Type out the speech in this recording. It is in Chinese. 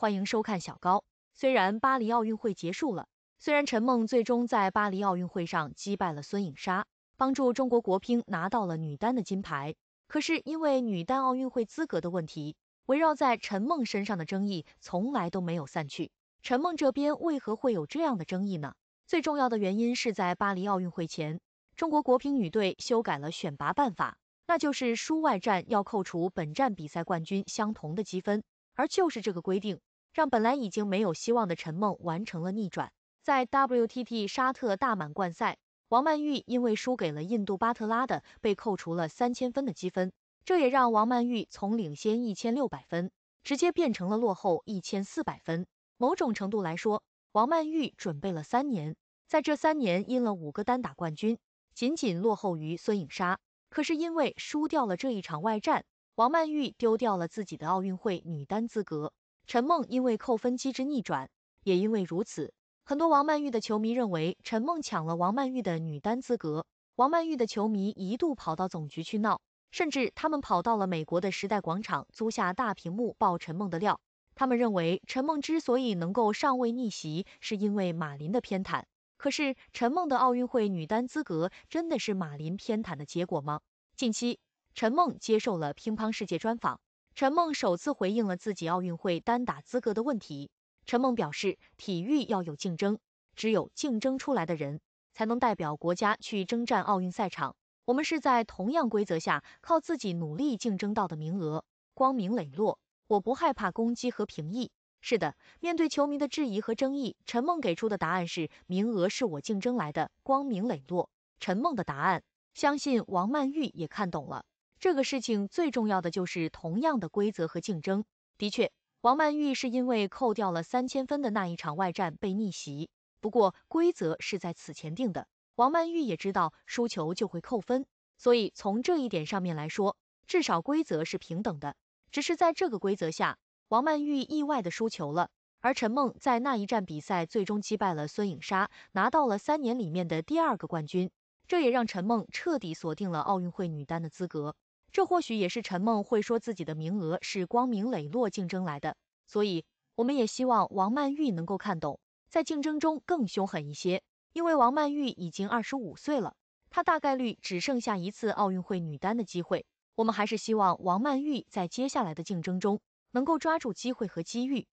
欢迎收看小高。虽然巴黎奥运会结束了，虽然陈梦最终在巴黎奥运会上击败了孙颖莎，帮助中国国乒拿到了女单的金牌，可是因为女单奥运会资格的问题，围绕在陈梦身上的争议从来都没有散去。陈梦这边为何会有这样的争议呢？最重要的原因是在巴黎奥运会前，中国国乒女队修改了选拔办法，那就是输外战要扣除本站比赛冠军相同的积分，而就是这个规定。让本来已经没有希望的陈梦完成了逆转。在 W T T 沙特大满贯赛，王曼玉因为输给了印度巴特拉的，被扣除了三千分的积分。这也让王曼玉从领先一千六百分，直接变成了落后一千四百分。某种程度来说，王曼玉准备了三年，在这三年因了五个单打冠军，仅仅落后于孙颖莎。可是因为输掉了这一场外战，王曼玉丢掉了自己的奥运会女单资格。陈梦因为扣分机制逆转，也因为如此，很多王曼玉的球迷认为陈梦抢了王曼玉的女单资格。王曼玉的球迷一度跑到总局去闹，甚至他们跑到了美国的时代广场租下大屏幕爆陈梦的料。他们认为陈梦之所以能够上位逆袭，是因为马琳的偏袒。可是陈梦的奥运会女单资格真的是马琳偏袒的结果吗？近期，陈梦接受了乒乓世界专访。陈梦首次回应了自己奥运会单打资格的问题。陈梦表示，体育要有竞争，只有竞争出来的人，才能代表国家去征战奥运赛场。我们是在同样规则下，靠自己努力竞争到的名额，光明磊落，我不害怕攻击和平议。是的，面对球迷的质疑和争议，陈梦给出的答案是：名额是我竞争来的，光明磊落。陈梦的答案，相信王曼玉也看懂了。这个事情最重要的就是同样的规则和竞争。的确，王曼玉是因为扣掉了三千分的那一场外战被逆袭。不过规则是在此前定的，王曼玉也知道输球就会扣分，所以从这一点上面来说，至少规则是平等的。只是在这个规则下，王曼玉意外的输球了，而陈梦在那一战比赛最终击败了孙颖莎，拿到了三年里面的第二个冠军，这也让陈梦彻底锁定了奥运会女单的资格。这或许也是陈梦会说自己的名额是光明磊落竞争来的，所以我们也希望王曼玉能够看懂，在竞争中更凶狠一些。因为王曼玉已经二十五岁了，她大概率只剩下一次奥运会女单的机会。我们还是希望王曼玉在接下来的竞争中能够抓住机会和机遇。